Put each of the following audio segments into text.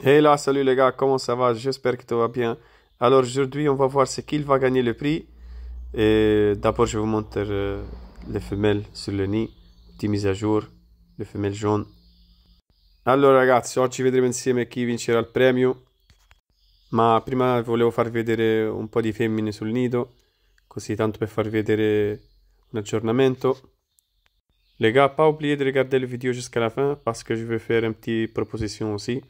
Hey là, salut les gars, comment ça va J'espère que tout va bien. Alors aujourd'hui, on va voir c'est qui va gagner le prix. Et d'abord, je vous montre euh, les femelles sur le nid, petite mise à jour, le femelle jaune. Allora ragazzi, oggi vedremo insieme chi vincerà il premio. Ma prima volevo far vedere un po' di femmine sul nido, così tanto per far vedere un aggiornamento. Les gars, pas oublier de regarder la vidéo jusqu'à la fin parce que je vais faire une petite proposition aussi.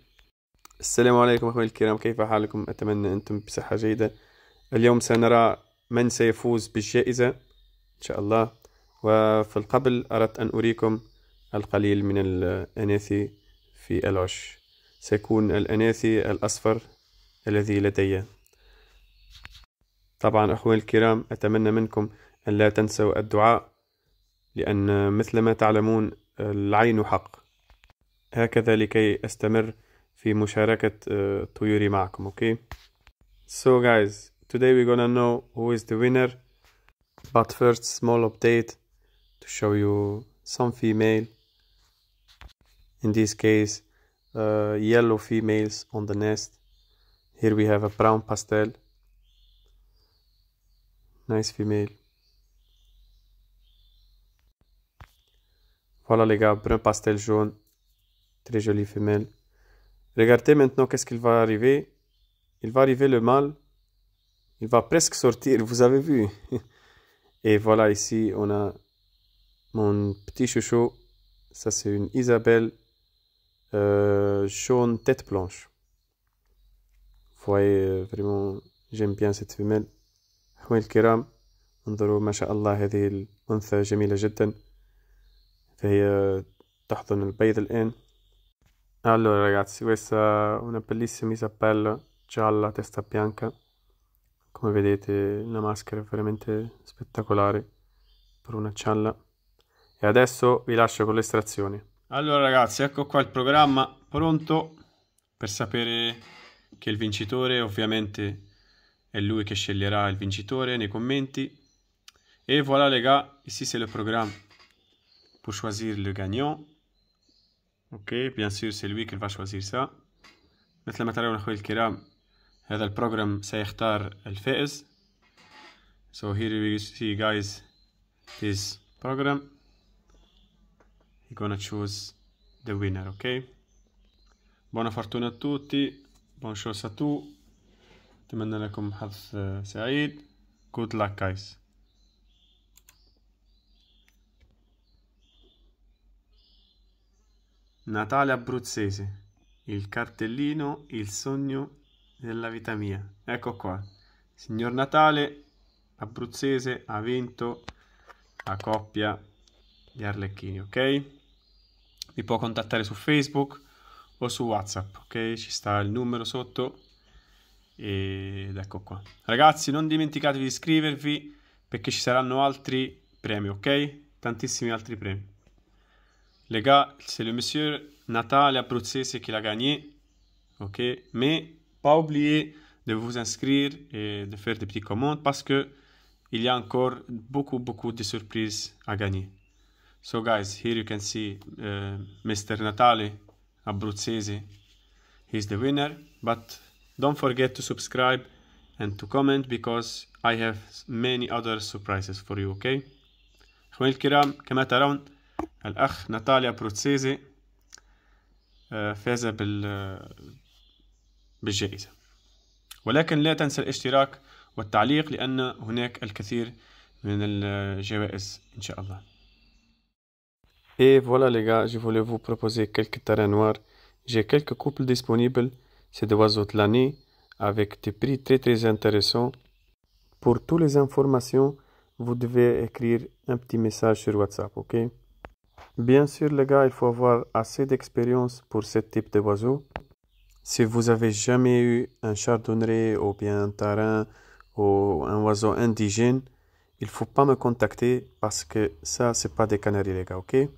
السلام عليكم أخوي الكرام كيف حالكم أتمنى أنتم بصحة جيدة اليوم سنرى من سيفوز بالجائزة إن شاء الله وفي القبل أردت أن أريكم القليل من الأناثي في العش سيكون الأناثي الأصفر الذي لدي طبعا أخوي الكرام أتمنى منكم أن لا تنسوا الدعاء لأن مثل ما تعلمون العين حق هكذا لكي أستمر في مشاركة طيوري معكم okay so guys today we're gonna know who is the winner but first small update to show you some female in this case uh, yellow females on the nest here we have a brown pastel nice female voilà les gars brun pastel jaune très jolie femelle Regardez maintenant qu'est-ce qu'il va arriver. Il va arriver le mal. Il va presque sortir, vous avez vu. Et voilà, ici, on a mon petit chouchou. Ça, c'est une Isabelle euh, jaune tête blanche. Vous voyez, euh, vraiment, j'aime bien cette femelle. cette est très هذه Allora ragazzi, questa è una bellissima Isabella gialla, testa bianca. Come vedete la maschera è veramente spettacolare per una cialla. E adesso vi lascio con l'estrazione. Allora ragazzi, ecco qua il programma pronto per sapere che il vincitore ovviamente è lui che sceglierà il vincitore nei commenti. E voilà les gars, ici c'est le programme pour choisir le gagnant. اوكي بيان سور سي لوي كيل فا شوازير سا مثل ما ترون اخوي الكرام هذا البروجرام سيختار الفائز so here we see guys this program he gonna choose the winner okay buona fortuna a tutti buon show a tu اتمنى لكم حظ سعيد good luck guys Natale abruzzese. Il cartellino, il sogno della vita mia. Ecco qua. Signor Natale abruzzese ha vinto la coppia di Arlecchini, ok? Mi può contattare su Facebook o su WhatsApp, ok? Ci sta il numero sotto ed ecco qua. Ragazzi, non dimenticatevi di iscrivervi perché ci saranno altri premi, ok? Tantissimi altri premi. Les gars, c'est le monsieur Nathalie Abruzzese qui l'a gagné. OK? Mais pas oublier de vous inscrire et de faire des petits commandes parce que il y a encore beaucoup, beaucoup de surprises à gagner. So guys, here you can see uh, Mr. Natale Abruzzese. He's the winner, but don't forget to subscribe and to comment because I have many other surprises for you, okay? vous round. الأخ ناتاليا بروتسيزي فاز بالجائزة ولكن لا تنسى الاشتراك والتعليق لأن هناك الكثير من الجوائز إن شاء الله Et voilà les gars, je voulais vous proposer quelques terrains noirs. J'ai quelques couples disponibles, c'est des oiseaux de l'année, avec des prix très très intéressants. Pour toutes les informations, vous devez écrire un petit message sur WhatsApp, ok Bien sûr, les gars, il faut avoir assez d'expérience pour ce type de oiseau. Si vous avez jamais eu un chardonneret ou bien un tarin ou un oiseau indigène, il faut pas me contacter parce que ça c'est pas dei canari lega, ok?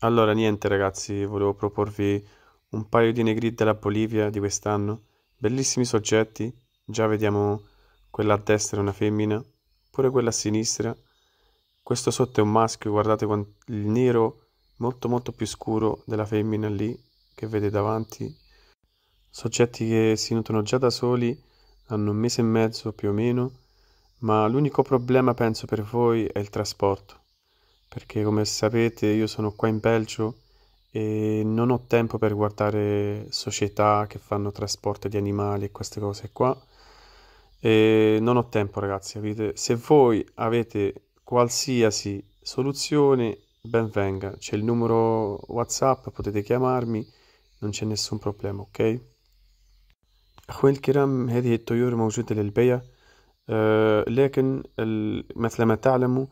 Allora niente ragazzi, volevo proporvi un paio di negri della Bolivia di quest'anno, bellissimi soggetti, già vediamo quella a destra una femmina, pure quella a sinistra questo sotto è un maschio, guardate il nero molto molto più scuro della femmina lì che vede davanti. Soggetti che si nutrono già da soli, hanno un mese e mezzo più o meno, ma l'unico problema penso per voi è il trasporto. Perché come sapete io sono qua in Belgio e non ho tempo per guardare società che fanno trasporto di animali e queste cose qua. E non ho tempo ragazzi, capite? Se voi avete qualsiasi soluzione ben venga. C'è il numero WhatsApp, potete chiamarmi, non c'è nessun problema, ok؟ اخوان الكرام هذه الطيور موجودة للبيع أه لكن مثل ما تعلموا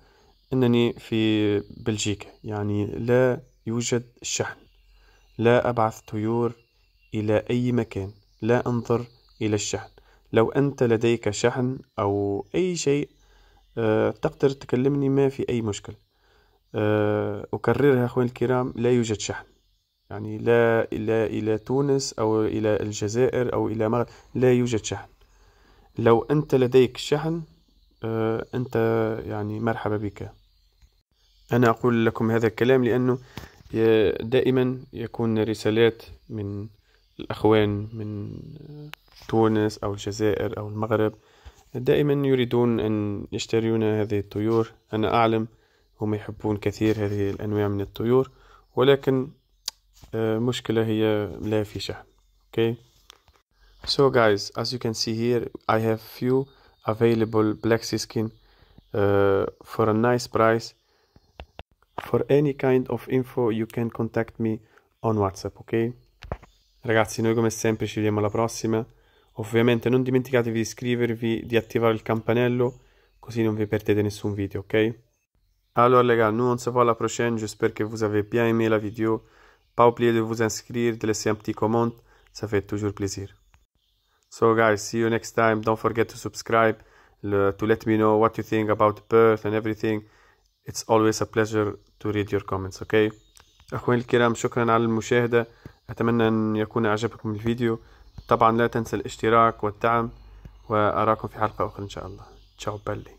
أنني في بلجيكا يعني لا يوجد شحن لا أبعث طيور إلى أي مكان لا أنظر إلى الشحن لو أنت لديك شحن أو أي شيء آه، تقدر تكلمني ما في أي مشكل آه، أكررها أخوان الكرام لا يوجد شحن يعني لا إلى إلى تونس أو إلى الجزائر أو إلى مغرب لا يوجد شحن لو أنت لديك شحن آه، أنت يعني مرحبا بك أنا أقول لكم هذا الكلام لأنه دائما يكون رسالات من الأخوان من تونس أو الجزائر أو المغرب دائما يريدون أن يشترون هذه الطيور أنا أعلم هم يحبون كثير هذه الأنواع من الطيور ولكن مشكلة هي لا في شحن okay so guys as you can see here I have few available black sea skin uh, for a nice price for any kind of info you can contact me on whatsapp ok ragazzi noi come sempre ci vediamo alla prossima Ovviamente non dimenticatevi di iscrivervi, di attivare il campanello, così non vi perdete nessun video, ok? Allora, les gars, nous on se voit la prochaine, j'espère que vous avez bien aimé la video. Pas oublier de vous inscrire, de laisser un petit comment, ça fait toujours plaisir. So guys, see you next time, don't forget to subscribe, le, to let me know what you think about birth and everything. It's always a pleasure to read your comments, okay? أخواني الكرام شكرا على المشاهدة أتمنى أن يكون أعجبكم الفيديو طبعا لا تنسى الاشتراك والدعم وأراكم في حلقة أخرى إن شاء الله تشاو بالي